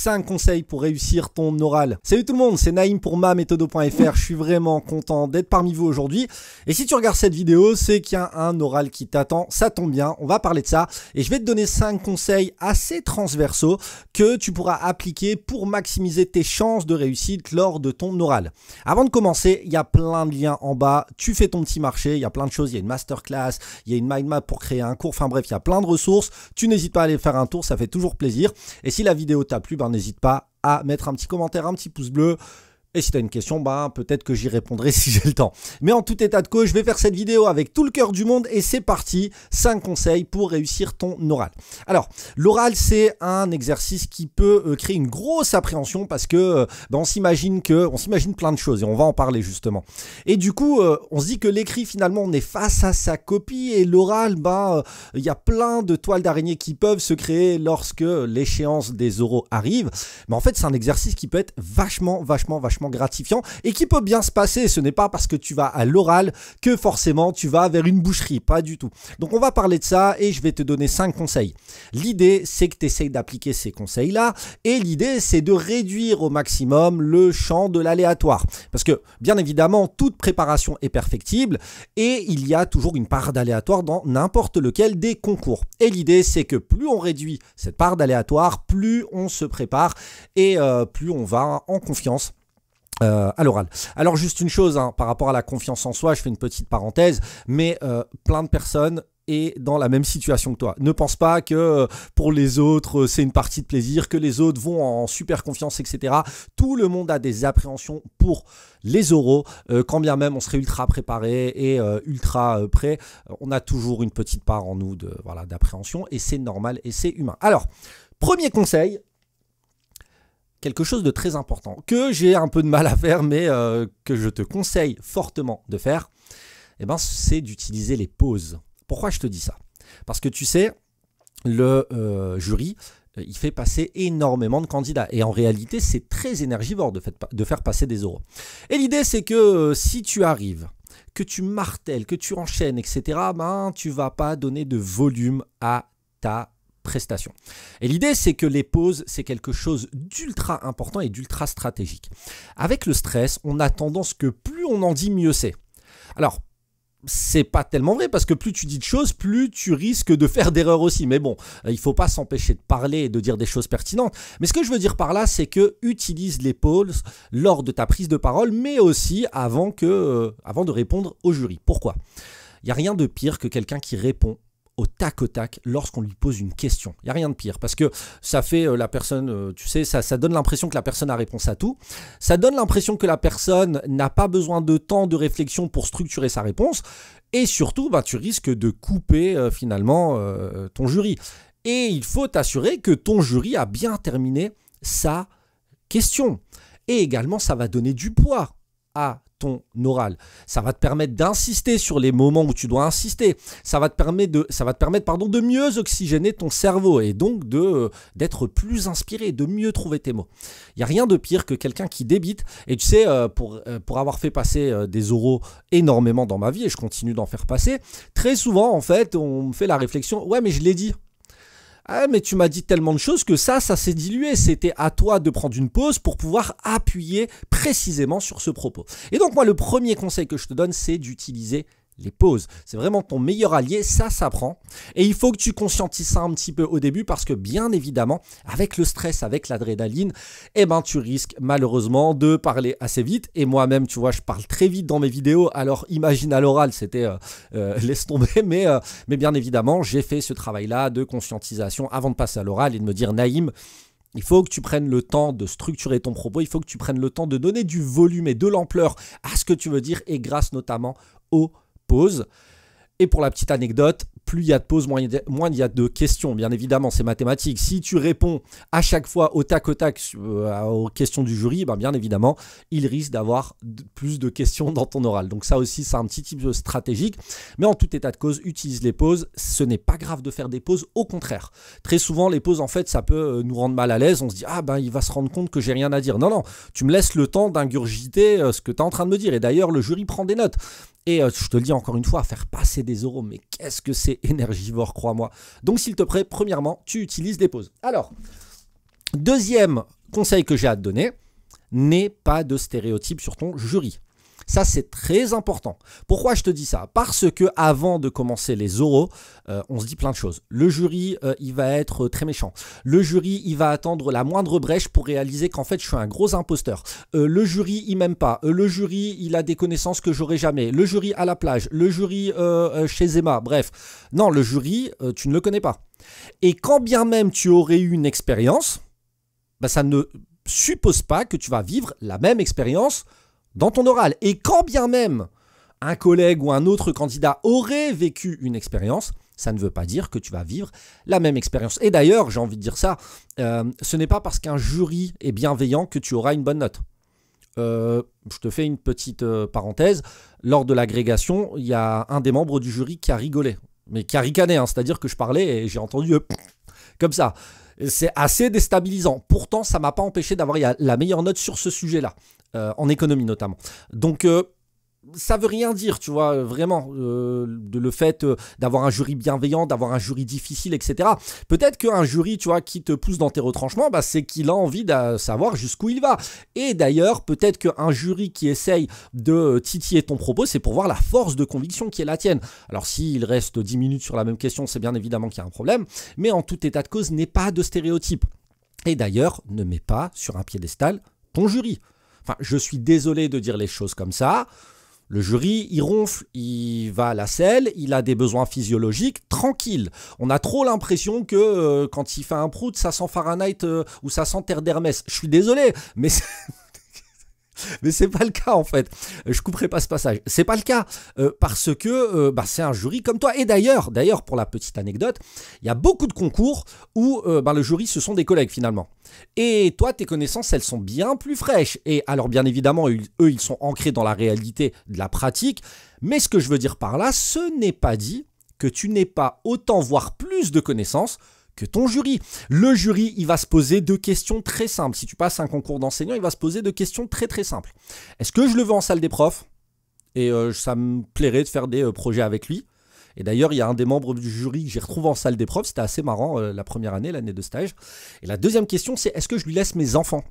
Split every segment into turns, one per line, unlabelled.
5 conseils pour réussir ton oral. Salut tout le monde, c'est Naïm pour ma méthode.fr je suis vraiment content d'être parmi vous aujourd'hui. Et si tu regardes cette vidéo, c'est qu'il y a un oral qui t'attend, ça tombe bien, on va parler de ça. Et je vais te donner 5 conseils assez transversaux que tu pourras appliquer pour maximiser tes chances de réussite lors de ton oral. Avant de commencer, il y a plein de liens en bas, tu fais ton petit marché, il y a plein de choses, il y a une masterclass, il y a une mind map pour créer un cours, enfin bref, il y a plein de ressources, tu n'hésites pas à aller faire un tour, ça fait toujours plaisir. Et si la vidéo t'a plu, ben N'hésite pas à mettre un petit commentaire, un petit pouce bleu. Et si tu une question, bah, peut-être que j'y répondrai si j'ai le temps. Mais en tout état de cause, je vais faire cette vidéo avec tout le cœur du monde et c'est parti, 5 conseils pour réussir ton oral. Alors, l'oral, c'est un exercice qui peut euh, créer une grosse appréhension parce que euh, bah, on s'imagine que on s'imagine plein de choses et on va en parler justement. Et du coup, euh, on se dit que l'écrit finalement, on est face à sa copie et l'oral, bah il y a plein de toiles d'araignée qui peuvent se créer lorsque l'échéance des oraux arrive. Mais en fait, c'est un exercice qui peut être vachement vachement vachement gratifiant et qui peut bien se passer. Ce n'est pas parce que tu vas à l'oral que forcément tu vas vers une boucherie, pas du tout. Donc on va parler de ça et je vais te donner cinq conseils. L'idée c'est que tu essayes d'appliquer ces conseils-là et l'idée c'est de réduire au maximum le champ de l'aléatoire. Parce que bien évidemment toute préparation est perfectible et il y a toujours une part d'aléatoire dans n'importe lequel des concours. Et l'idée c'est que plus on réduit cette part d'aléatoire, plus on se prépare et euh, plus on va en confiance euh, à l'oral. Alors juste une chose, hein, par rapport à la confiance en soi, je fais une petite parenthèse, mais euh, plein de personnes est dans la même situation que toi. Ne pense pas que euh, pour les autres, c'est une partie de plaisir, que les autres vont en super confiance, etc. Tout le monde a des appréhensions pour les oraux. quand bien même on serait ultra préparé et ultra prêt, on a toujours une petite part en nous de voilà d'appréhension et c'est normal et c'est humain. Alors, premier conseil, quelque chose de très important que j'ai un peu de mal à faire, mais euh, que je te conseille fortement de faire, et eh ben, c'est d'utiliser les pauses. Pourquoi je te dis ça Parce que tu sais, le euh, jury, euh, il fait passer énormément de candidats. Et en réalité, c'est très énergivore de, faire passer des euros. Et l'idée, c'est que si tu arrives, que tu martèles, que tu enchaînes, etc., ben, tu vas pas donner de volume à ta prestation. Et l'idée, c'est que les pauses, c'est quelque chose d'ultra important et d'ultra stratégique. Avec le stress, on a tendance que plus on en dit, mieux c'est. Alors, c'est pas tellement vrai parce que plus tu dis de choses, plus tu risques de faire d'erreurs aussi. Mais bon, euh, il faut pas s'empêcher de parler et de dire des choses pertinentes. Mais ce que je veux dire par là, c'est que utilise les pauses lors de ta prise de parole, mais aussi avant que, euh, avant de répondre au jury. Pourquoi Il n'y a rien de pire que quelqu'un qui répond au tac au tac lorsqu'on lui pose une question. Il n'y a rien de pire parce que ça fait euh, la personne, euh, tu sais, ça, donne l'impression que la personne a réponse à tout. Ça donne l'impression que la personne n'a pas besoin de temps de réflexion pour structurer sa réponse. Et surtout, bah, tu risques de couper euh, finalement ton jury. Et il faut t'assurer que ton jury a bien terminé sa question. Et également, ça va donner du poids à ton oral. Ça va te permettre d'insister sur les moments où tu dois insister. Ça va te permettre de, ça va permettre, pardon, de mieux oxygéner ton cerveau et donc de euh, d'être plus inspiré, de mieux trouver tes mots. Il y a rien de pire que quelqu'un qui débite. Et tu sais, euh, pour, euh, pour avoir fait passer des oraux énormément dans ma vie et je continue d'en faire passer, très souvent en fait, on me fait la réflexion. Ouais, mais je l'ai dit. Ah, mais tu m'as dit tellement de choses que ça, ça s'est dilué. C'était à toi de prendre une pause pour pouvoir appuyer précisément sur ce propos. Et donc, moi, le premier conseil que je te donne, c'est d'utiliser les pauses. C'est vraiment ton meilleur allié, ça s'apprend. Et il faut que tu conscientises ça un petit peu au début parce que bien évidemment, avec le stress, avec l'adrénaline, eh ben tu risques malheureusement de parler assez vite. Et moi-même, tu vois, je parle très vite dans mes vidéos. Alors imagine à l'oral, c'était euh, euh, laisse tomber. Mais, euh, mais bien évidemment, j'ai fait ce travail-là de conscientisation avant de passer à l'oral et de me dire Naïm, il faut que tu prennes le temps de structurer ton propos, il faut que tu prennes le temps de donner du volume et de l'ampleur à ce que tu veux dire et grâce notamment au pause. Et pour la petite anecdote, plus il y a de pauses, moins il y a de questions. Bien évidemment, c'est mathématique. Si tu réponds à chaque fois au tac au tac euh, aux questions du jury, ben bien évidemment, il risque d'avoir plus de questions dans ton oral. Donc ça aussi, c'est un petit type stratégique. Mais en tout état de cause, utilise les pauses. Ce n'est pas grave de faire des pauses. Au contraire, très souvent, les pauses, en fait, ça peut euh, nous rendre mal à l'aise. On se dit, ah ben, il va se rendre compte que j'ai rien à dire. Non, non, tu me laisses le temps d'ingurgiter euh, ce que tu es en train de me dire. Et d'ailleurs, le jury prend des notes. Et je te le dis encore une fois, faire passer des euros, mais qu'est-ce que c'est énergivore, crois-moi. Donc s'il te plaît, premièrement, tu utilises des pauses. Alors, deuxième conseil que j'ai à te donner, n'aie pas de stéréotypes sur ton jury. Ça, c'est très important. Pourquoi je te dis ça Parce que avant de commencer les oraux, euh, on se dit plein de choses. Le jury, euh, il va être euh, très méchant. Le jury, il va attendre la moindre brèche pour réaliser qu'en fait, je suis un gros imposteur. le jury, il m'aime pas. le jury, il a des connaissances que j'aurais jamais. Le jury à la plage. Le jury chez Emma. Bref. Non, le jury, tu ne le connais pas. Et quand bien même tu aurais eu une expérience, bah, ça ne suppose pas que tu vas vivre la même expérience dans ton oral. Et quand bien même un collègue ou un autre candidat aurait vécu une expérience, ça ne veut pas dire que tu vas vivre la même expérience. Et d'ailleurs, j'ai envie de dire ça, euh, ce n'est pas parce qu'un jury est bienveillant que tu auras une bonne note. Euh, je te fais une petite euh, parenthèse. Lors de l'agrégation, il y a un des membres du jury qui a rigolé, mais qui a ricané, hein. c'est-à-dire que je parlais et j'ai entendu comme ça. C'est assez déstabilisant. Pourtant, ça m'a pas empêché d'avoir la meilleure note sur ce sujet-là. Euh, en économie notamment. Donc euh, ça veut rien dire, tu vois, vraiment, euh, de le fait d'avoir un jury bienveillant, d'avoir un jury difficile, etc. Peut-être qu'un jury, tu vois, qui te pousse dans tes retranchements, bah, c'est qu'il a envie de savoir jusqu'où il va. Et d'ailleurs, peut-être qu'un jury qui essaye de titiller ton propos, c'est pour voir la force de conviction qui est la tienne. Alors, s'il reste 10 minutes sur la même question, c'est bien évidemment qu'il y a un problème, mais en tout état de cause, n'est pas de stéréotype. Et d'ailleurs, ne mets pas sur un piédestal ton jury. Enfin, je suis désolé de dire les choses comme ça. Le jury, il ronfle, il va à la selle, il a des besoins physiologiques, tranquille. On a trop l'impression que euh, quand il fait un prout, ça sent Fahrenheit euh, ou ça sent Terre d'Hermès. Je suis désolé, mais Mais n'est pas le cas en fait. Je couperai pas ce passage. C'est pas le cas euh, parce que euh, bah, c'est un jury comme toi. Et d'ailleurs, d'ailleurs pour la petite anecdote, il y a beaucoup de concours où euh, bah, le jury ce sont des collègues finalement. Et toi, tes connaissances, elles sont bien plus fraîches. Et alors bien évidemment, eux, ils sont ancrés dans la réalité de la pratique. Mais ce que je veux dire par là, ce n'est pas dit que tu n'aies pas autant, voire plus de connaissances que ton jury. Le jury, il va se poser deux questions très simples. Si tu passes un concours d'enseignant, il va se poser deux questions très très simples. Est-ce que je le veux en salle des profs Et euh, ça me plairait de faire des euh, projets avec lui. Et d'ailleurs, il y a un des membres du jury que j'ai retrouvé en salle des profs. C'était assez marrant euh, la première année, l'année de stage. Et la deuxième question, c'est est-ce que je lui laisse mes enfants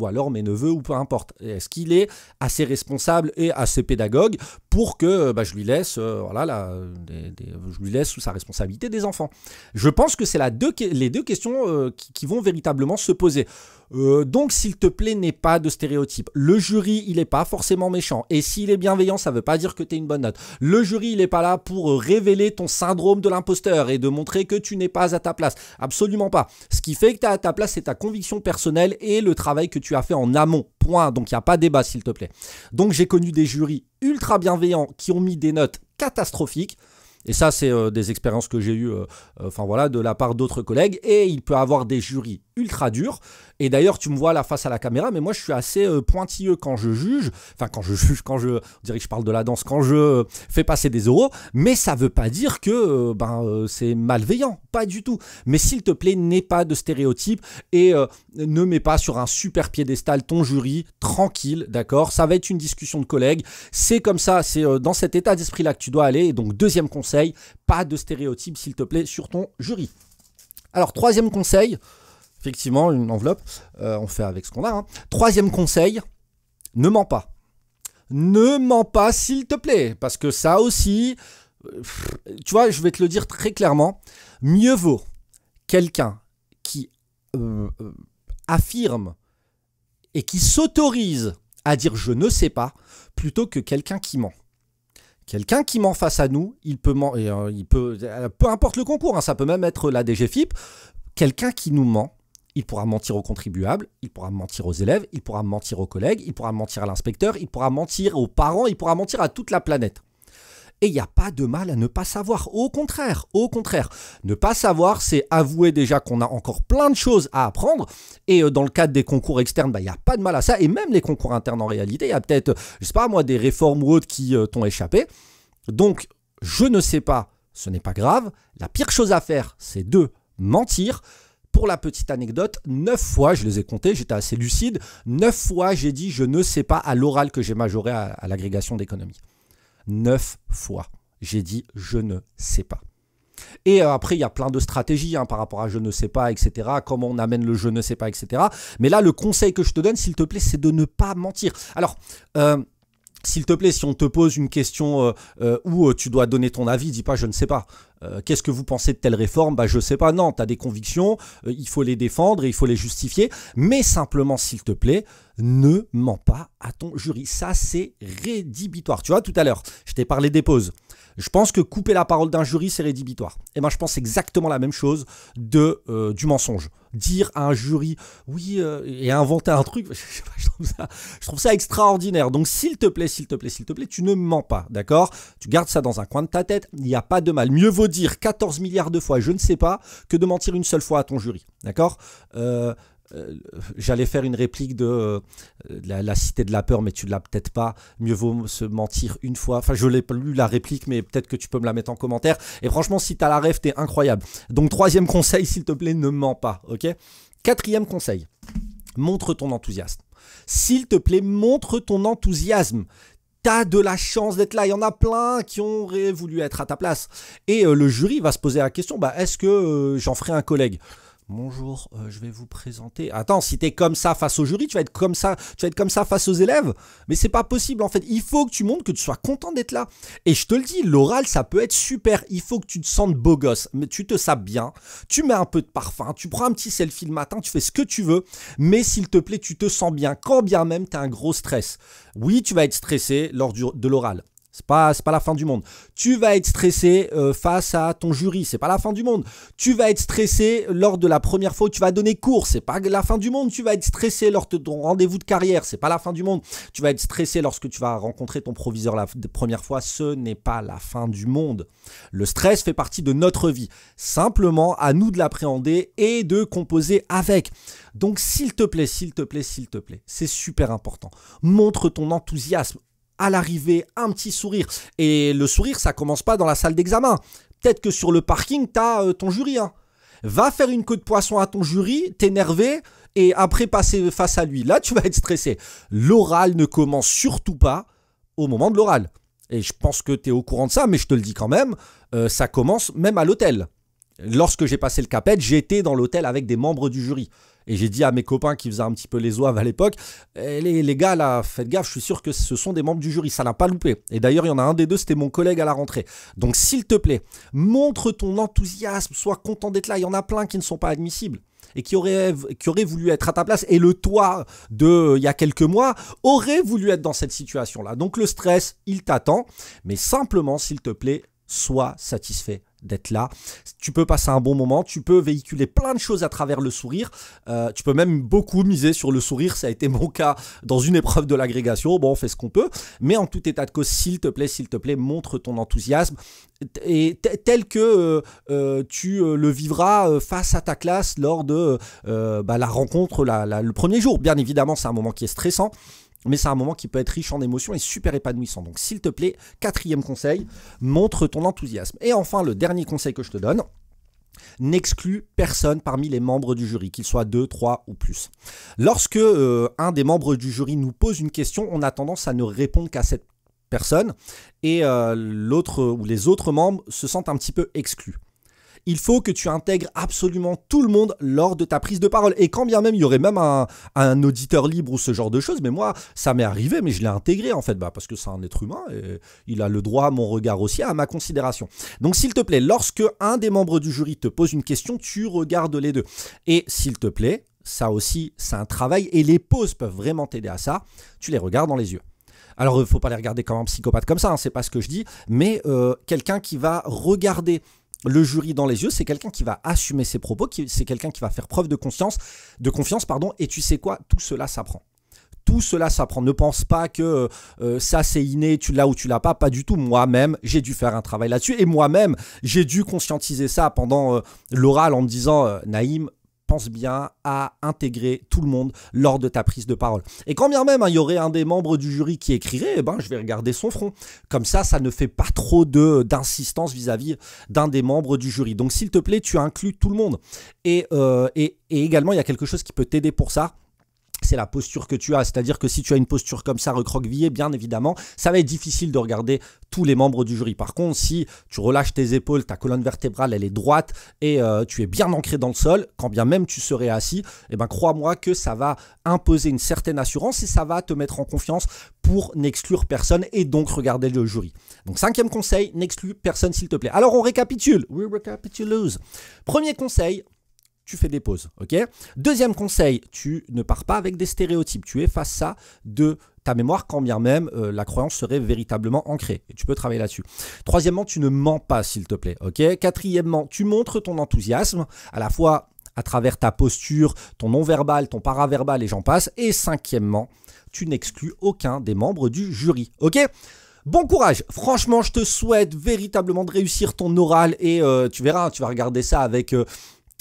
ou alors mes neveux ou peu importe. Est-ce qu'il est assez responsable et assez pédagogue pour que euh, bah, je lui laisse, euh, voilà, je lui laisse sous sa responsabilité des enfants. Je pense que c'est deux, les deux questions euh, qui, vont véritablement se poser. donc, s'il te plaît, n'aie pas de stéréotype Le jury, il n'est pas forcément méchant. Et s'il est bienveillant, ça ne veut pas dire que tu es une bonne note. Le jury, il n'est pas là pour révéler ton syndrome de l'imposteur et de montrer que tu n'es pas à ta place. Absolument pas. Ce qui fait que tu es à ta place, c'est ta conviction personnelle et le travail que tu as fait en amont. Point. Donc, il n'y a pas débat, s'il te plaît. Donc, j'ai connu des jurys ultra bienveillants qui ont mis des notes catastrophiques. Et ça, c'est euh, des expériences que j'ai eues, euh, euh, voilà, de la part d'autres collègues. Et il peut avoir des jurys ultra dur. Et d'ailleurs, tu me vois là face à la caméra, mais moi je suis assez euh, pointilleux quand je juge, enfin quand je juge, quand je dirais que je parle de la danse, quand je euh, fais passer des euros, mais ça veut pas dire que euh, ben c'est malveillant, pas du tout. Mais s'il te plaît, n'aie pas de stéréotypes et ne mets pas sur un super piédestal ton jury, tranquille, d'accord Ça va être une discussion de collègues, c'est comme ça, c'est dans cet état d'esprit là que tu dois aller. donc deuxième conseil, pas de stéréotypes s'il te plaît sur ton jury. Alors troisième conseil, effectivement, une enveloppe. Euh, on fait avec ce qu'on a. Hein. Troisième conseil, ne mens pas. Ne mens pas, s'il te plaît. Parce que ça aussi, euh, tu vois, je vais te le dire très clairement. Mieux vaut quelqu'un qui euh, affirme et qui s'autorise à dire je ne sais pas plutôt que quelqu'un qui ment. Quelqu'un qui ment face à nous, il peut mentir, il peut, peu importe le concours, hein, ça peut même être la DGFIP, quelqu'un qui nous ment, il pourra mentir aux contribuables, il pourra mentir aux élèves, il pourra mentir aux collègues, il pourra mentir à l'inspecteur, il pourra mentir aux parents, il pourra mentir à toute la planète. Et il n'y a pas de mal à ne pas savoir. Au contraire, au contraire. Ne pas savoir, c'est avouer déjà qu'on a encore plein de choses à apprendre. Et euh, dans le cadre des concours externes, bah, il n'y a pas de mal à ça. Et même les concours internes en réalité, il y a peut-être, je sais pas moi, des réformes ou autres qui euh, t'ont échappé. Donc, je ne sais pas, ce n'est pas grave. La pire chose à faire, c'est de mentir. Pour la petite anecdote, neuf fois, je les ai comptés, j'étais assez lucide, Neuf fois j'ai dit je ne sais pas à l'oral que j'ai majoré à, l'agrégation d'économie. Neuf fois, j'ai dit je ne sais pas. Et euh, après, il y a plein de stratégies hein, par rapport à je ne sais pas, etc. Comment on amène le je ne sais pas, etc. Mais là, le conseil que je te donne, s'il te plaît, c'est de ne pas mentir. Alors, euh, s'il te plaît, si on te pose une question euh, euh, où euh, tu dois donner ton avis, dis pas je ne sais pas. Qu'est-ce que vous pensez de telle réforme Bah je sais pas. Non, tu as des convictions, il faut les défendre et il faut les justifier. Mais simplement, s'il te plaît, ne mens pas à ton jury. Ça, c'est rédhibitoire. Tu vois, tout à l'heure, je t'ai parlé des pauses. Je pense que couper la parole d'un jury, c'est rédhibitoire. Et eh moi, ben, je pense exactement la même chose de, du mensonge dire à un jury, oui, euh, et inventer un truc, je, trouve ça, extraordinaire. Donc s'il te plaît, s'il te plaît, s'il te plaît, tu ne mens pas, d'accord Tu gardes ça dans un coin de ta tête, il n'y a pas de mal. Mieux vaut dire 14 milliards de fois, je ne sais pas, que de mentir une seule fois à ton jury, d'accord euh, euh, j'allais faire une réplique de, euh, la, cité de la peur, mais tu ne l'as peut-être pas. Mieux vaut se mentir une fois. Enfin, je l'ai lu la réplique, mais peut-être que tu peux me la mettre en commentaire. Et franchement, si tu as la rêve, t'es incroyable. Donc, troisième conseil, s'il te plaît, ne mens pas, ok Quatrième conseil, montre ton enthousiasme. S'il te plaît, montre ton enthousiasme. T'as de la chance d'être là. Il y en a plein qui auraient voulu être à ta place. Et euh, le jury va se poser la question bah, est-ce que j'en ferai un collègue Bonjour, euh, je vais vous présenter. Attends, si t'es comme ça face au jury, tu vas être comme ça, tu vas être comme ça face aux élèves. Mais c'est pas possible en fait. Il faut que tu montres que tu sois content d'être là. Et je te le dis, l'oral, ça peut être super. Il faut que tu te sentes beau gosse, mais tu te sapes bien. Tu mets un peu de parfum, tu prends un petit selfie le matin, tu fais ce que tu veux. Mais s'il te plaît, tu te sens bien, quand bien même t'as un gros stress. Oui, tu vas être stressé lors de l'oral. C'est pas, pas la fin du monde. Tu vas être stressé euh, face à ton jury, c'est pas la fin du monde. Tu vas être stressé lors de la première fois où tu vas donner cours, c'est pas la fin du monde. Tu vas être stressé lors de ton rendez-vous de carrière, c'est pas la fin du monde. Tu vas être stressé lorsque tu vas rencontrer ton proviseur la première fois, ce n'est pas la fin du monde. Le stress fait partie de notre vie. Simplement, à nous de l'appréhender et de composer avec. Donc s'il te plaît, s'il te plaît, s'il te plaît, c'est super important. Montre ton enthousiasme, à l'arrivée, un petit sourire. Et le sourire, ça commence pas dans la salle d'examen. Peut-être que sur le parking, t'as as euh, ton jury. Hein. Va faire une queue de poisson à ton jury, t'énerver, et après passer face à lui. Là, tu vas être stressé. L'oral ne commence surtout pas au moment de l'oral. Et je pense que tu es au courant de ça, mais je te le dis quand même, euh, ça commence même à l'hôtel. Lorsque j'ai passé le CAPET, j'étais dans l'hôtel avec des membres du jury. Et j'ai dit à mes copains qui faisaient un petit peu les oives à l'époque, eh, les, gars là, faites gaffe, je suis sûr que ce sont des membres du jury, ça n'a pas loupé. Et d'ailleurs, il y en a un des deux, c'était mon collègue à la rentrée. Donc s'il te plaît, montre ton enthousiasme, sois content d'être là, il y en a plein qui ne sont pas admissibles et qui auraient qui voulu être à ta place, et le toi de il y a quelques mois aurait voulu être dans cette situation-là. Donc le stress, il t'attend, mais simplement, s'il te plaît, sois satisfait d'être là. Tu peux passer un bon moment, tu peux véhiculer plein de choses à travers le sourire. Euh, tu peux même beaucoup miser sur le sourire. Ça a été mon cas dans une épreuve de l'agrégation. Bon, on fait ce qu'on peut. Mais en tout état de cause, s'il te plaît, s'il te plaît, montre ton enthousiasme. Et tel que euh, euh, tu le vivras face à ta classe lors de bah, la rencontre le premier jour. Bien évidemment, c'est un moment qui est stressant. Mais c'est un moment qui peut être riche en émotions et super épanouissant. Donc s'il te plaît, quatrième conseil, montre ton enthousiasme. Et enfin, le dernier conseil que je te donne, n'exclus personne parmi les membres du jury, qu'ils soient deux, trois ou plus. Lorsque euh, un des membres du jury nous pose une question, on a tendance à ne répondre qu'à cette personne et euh, l'autre ou les autres membres se sentent un petit peu exclus il faut que tu intègres absolument tout le monde lors de ta prise de parole. Et quand bien même il y aurait même un, auditeur libre ou ce genre de choses, mais moi, ça m'est arrivé, mais je l'ai intégré en fait, bah, parce que c'est un être humain et il a le droit à mon regard aussi, à ma considération. Donc s'il te plaît, lorsque un des membres du jury te pose une question, tu regardes les deux. Et s'il te plaît, ça aussi, c'est un travail et les pauses peuvent vraiment t'aider à ça. Tu les regardes dans les yeux. Alors, il euh, ne faut pas les regarder comme un psychopathe comme ça, hein, c'est pas ce que je dis, mais euh, quelqu'un qui va regarder le jury dans les yeux, c'est quelqu'un qui va assumer ses propos, c'est quelqu'un qui va faire preuve de conscience, de confiance, pardon, et tu sais quoi, tout cela s'apprend. Tout cela s'apprend. Ne pense pas que euh, euh, ça c'est inné, tu l'as ou tu l'as pas. Pas du tout. Moi-même, j'ai dû faire un travail là-dessus. Et moi-même, j'ai dû conscientiser ça pendant euh, l'oral en me disant, Naïm, pense bien à intégrer tout le monde lors de ta prise de parole. Et quand bien même hein, il y aurait un des membres du jury qui écrirait, eh ben, je vais regarder son front. Comme ça, ça ne fait pas trop d'insistance vis-à-vis d'un des membres du jury. Donc s'il te plaît, tu inclus tout le monde. Euh, et, et également, il y a quelque chose qui peut t'aider pour ça c'est la posture que tu as. C'est-à-dire que si tu as une posture comme ça recroquevillée, bien évidemment, ça va être difficile de regarder tous les membres du jury. Par contre, si tu relâches tes épaules, ta colonne vertébrale, elle est droite et euh, tu es bien ancré dans le sol, quand bien même tu serais assis, eh ben, crois-moi que ça va imposer une certaine assurance et ça va te mettre en confiance pour n'exclure personne et donc regarder le jury. Donc, cinquième conseil, n'exclue personne s'il te plaît. Alors, on récapitule. We recapitulose. Premier conseil, tu fais des pauses. ok Deuxième conseil, tu ne pars pas avec des stéréotypes. Tu effaces ça de ta mémoire quand bien même euh, la croyance serait véritablement ancrée. Et tu peux travailler là-dessus. Troisièmement, tu ne mens pas, s'il te plaît. ok Quatrièmement, tu montres ton enthousiasme, à la fois à travers ta posture, ton non-verbal, ton paraverbal et j'en passe. Et cinquièmement, tu n'exclus aucun des membres du jury. Ok Bon courage, franchement je te souhaite véritablement de réussir ton oral et euh, tu verras, tu vas regarder ça avec... Euh,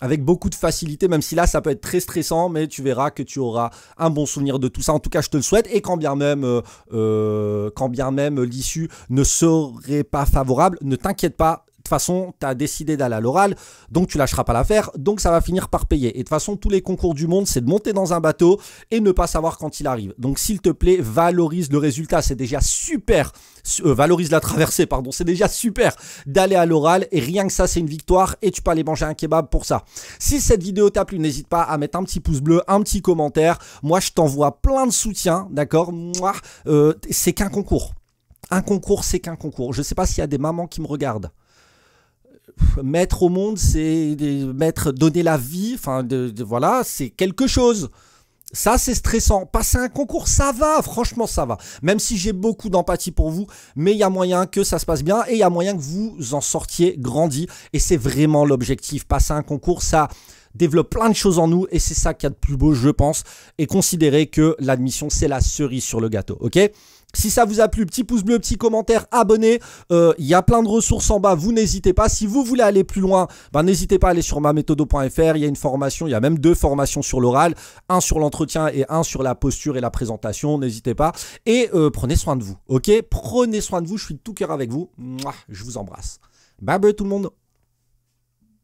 avec beaucoup de facilité, même si là ça peut être très stressant, mais tu verras que tu auras un bon souvenir de tout ça. En tout cas, je te le souhaite. Et quand bien même, euh, euh, quand bien même euh, l'issue ne serait pas favorable, ne t'inquiète pas, façon, tu as décidé d'aller à l'oral, donc tu lâcheras pas l'affaire, donc ça va finir par payer. Et de toute façon, tous les concours du monde, c'est de monter dans un bateau et ne pas savoir quand il arrive. Donc s'il te plaît, valorise le résultat, c'est déjà super. Euh, valorise la traversée, pardon, c'est déjà super d'aller à l'oral et rien que ça, c'est une victoire et tu peux aller manger un kebab pour ça. Si cette vidéo t'a plu, n'hésite pas à mettre un petit pouce bleu, un petit commentaire. Moi, je t'envoie plein de soutien, d'accord euh, C'est qu'un concours un concours, c'est qu'un concours. Je ne sais pas s'il y a des mamans qui me regardent mettre au monde, c'est mettre, donner la vie, enfin, de, voilà, c'est quelque chose. Ça, c'est stressant. Passer un concours, ça va, franchement, ça va. Même si j'ai beaucoup d'empathie pour vous, mais il y a moyen que ça se passe bien et il y a moyen que vous en sortiez grandi. Et c'est vraiment l'objectif. Passer un concours, ça développe plein de choses en nous et c'est ça qu'il y a de plus beau, je pense. Et considérez que l'admission, c'est la cerise sur le gâteau, ok si ça vous a plu, petit pouce bleu, petit commentaire, abonnez. Euh, il y a plein de ressources en bas, vous n'hésitez pas. Si vous voulez aller plus loin, ben, n'hésitez pas à aller sur maméthodo.fr. Il y a une formation, il y a même deux formations sur l'oral, un sur l'entretien et un sur la posture et la présentation. N'hésitez pas. Et euh, prenez soin de vous, ok Prenez soin de vous, je suis de tout cœur avec vous. je vous embrasse. Bye bye tout le monde